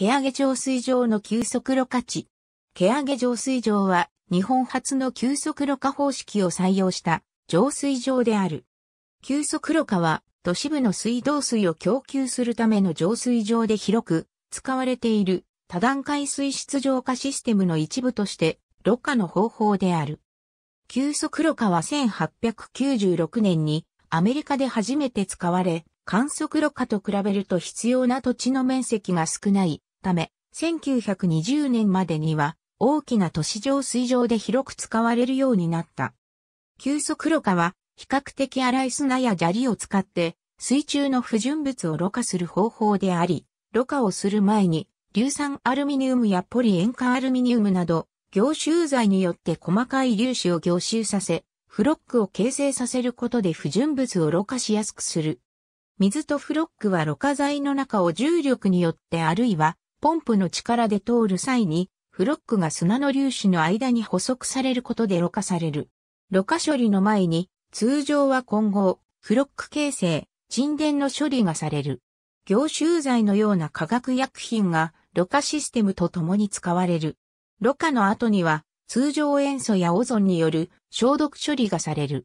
毛上浄水場の急速ろ過地。毛上浄水場は日本初の急速ろ過方式を採用した浄水場である。急速ろ過は都市部の水道水を供給するための浄水場で広く使われている多段階水質浄化システムの一部としてろ過の方法である。急速ろ過は1896年にアメリカで初めて使われ、観測ろ過と比べると必要な土地の面積が少ないため、1920年までには大きな都市上水上で広く使われるようになった。急速ろ過は比較的荒い砂や砂利を使って水中の不純物をろ過する方法であり、ろ過をする前に硫酸アルミニウムやポリ塩化アルミニウムなど凝集剤によって細かい粒子を凝集させ、フロックを形成させることで不純物をろ過しやすくする。水とフロックはろ過剤の中を重力によってあるいはポンプの力で通る際に、フロックが砂の粒子の間に補足されることでろ過される。ろ過処理の前に、通常は混合、フロック形成、沈殿の処理がされる。凝集剤のような化学薬品が、ろ過システムと共に使われる。ろ過の後には、通常塩素やオゾンによる消毒処理がされる。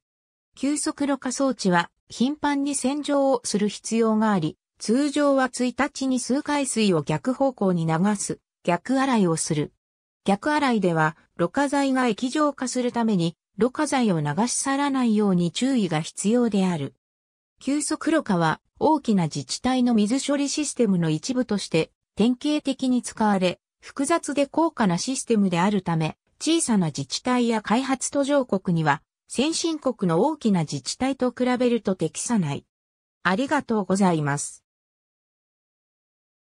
急速ろ過装置は頻繁に洗浄をする必要があり、通常は1日に数回水を逆方向に流す、逆洗いをする。逆洗いでは、ろ過剤が液状化するために、ろ過剤を流し去らないように注意が必要である。急速ろ過は、大きな自治体の水処理システムの一部として、典型的に使われ、複雑で高価なシステムであるため、小さな自治体や開発途上国には、先進国の大きな自治体と比べると適さない。ありがとうございます。